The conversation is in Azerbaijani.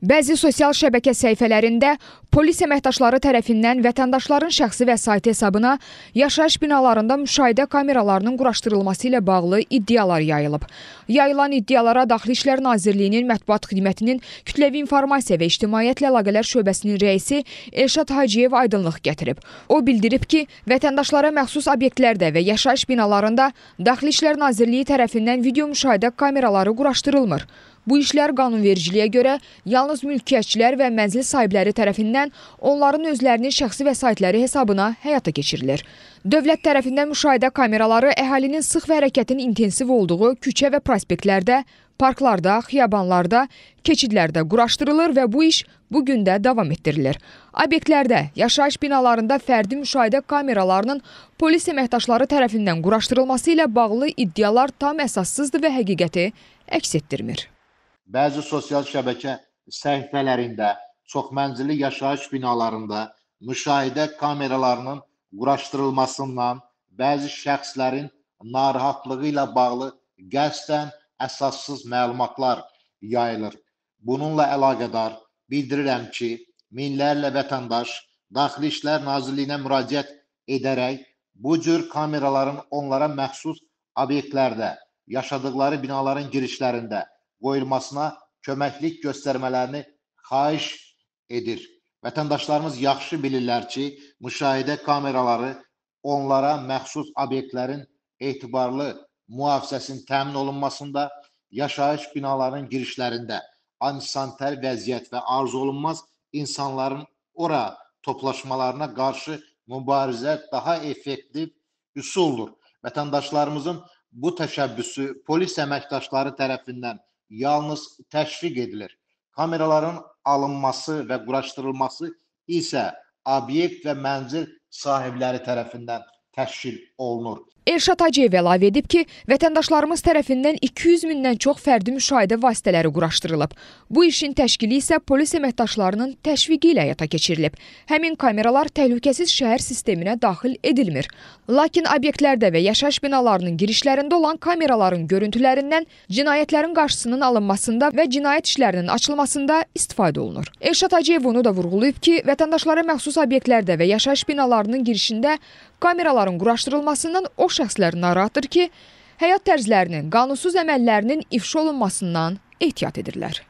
Bəzi sosial şəbəkə səhifələrində polis əməkdaşları tərəfindən vətəndaşların şəxsi vəsaiti hesabına yaşayış binalarında müşahidə kameralarının quraşdırılması ilə bağlı iddialar yayılıb. Yayılan iddialara Daxili İşlər Nazirliyinin mətbuat xidmətinin kütləvi informasiya və ictimaiyyətlə əlaqələr şöbəsinin rəisi Elşad Hacıyev aydınlıq gətirib. O bildirib ki, vətəndaşlara məxsus obyektlərdə və yaşayış binalarında Daxili İşlər Nazirliyi tərəfindən video müşahidə kameraları quraşdırılmır. Bu işlər qanunvericiliyə görə yalnız mülkiyyətçilər və mənzil sahibləri tərəfindən onların özlərinin şəxsi vəsaitləri hesabına həyata keçirilir. Dövlət tərəfindən müşahidə kameraları əhalinin sıx və hərəkətin intensiv olduğu küçə və prospektlərdə, parklarda, xiyabanlarda, keçidlərdə quraşdırılır və bu iş bu gün də davam etdirilir. Obyektlərdə, yaşayış binalarında fərdi müşahidə kameralarının polis əməkdaşları tərəfindən quraşdırılması ilə bağlı iddialar tam əsassızdır və həqiqəti əks etdirmir. Bəzi sosial şəbəkə səhifələrində, çoxmənzilli yaşayış binalarında müşahidə kameralarının quraşdırılmasından bəzi şəxslərin narahatlığı ilə bağlı qəsdən əsassız məlumatlar yayılır. Bununla əlaqədar bildirirəm ki, minlərlə vətəndaş Daxili İşlər Nazirliyinə müraciət edərək bu cür kameraların onlara məxsus obyektlərdə, yaşadıqları binaların girişlərində qoyulmasına köməklik göstərmələrini xahiş edir. Vətəndaşlarımız yaxşı bilirlər ki, müşahidə kameraları onlara məxsus obyektlərin etibarlı mühafizəsinin təmin olunmasında, yaşayış binalarının girişlərində antisanitər vəziyyət və arzuolunmaz insanların ora toplaşmalarına qarşı mübarizə daha effektiv üsuldur. Vətəndaşlarımızın bu təşəbbüsü polis əməkdaşları tərəfindən yalnız təşviq edilir. Kameraların alınması və quraşdırılması isə obyekt və mənzil sahibləri tərəfindən təşkil olunur. Elşad Hacıyev əlavə edib ki, vətəndaşlarımız tərəfindən 200 mindən çox fərdi müşahidə vasitələri quraşdırılıb. Bu işin təşkili isə polis əməkdaşlarının təşviqi ilə həyata keçirilib. Həmin kameralar təhlükəsiz şəhər sisteminə daxil edilmir. Lakin obyektlərdə və yaşayış binalarının girişlərində olan kameraların görüntülərindən cinayətlərin qarşısının alınmasında və cinayət işlərinin açılmasında istifadə olunur. Elşad Hacıyev onu da vurğulayıb ki, vətəndaşlara məxsus obyektlərdə və yaşayış binalarının girişində kameraların quraşdırılmasından o şəhər şəxslər narahatdır ki, həyat tərzlərinin, qanunsuz əməllərinin ifşa olunmasından ehtiyat edirlər.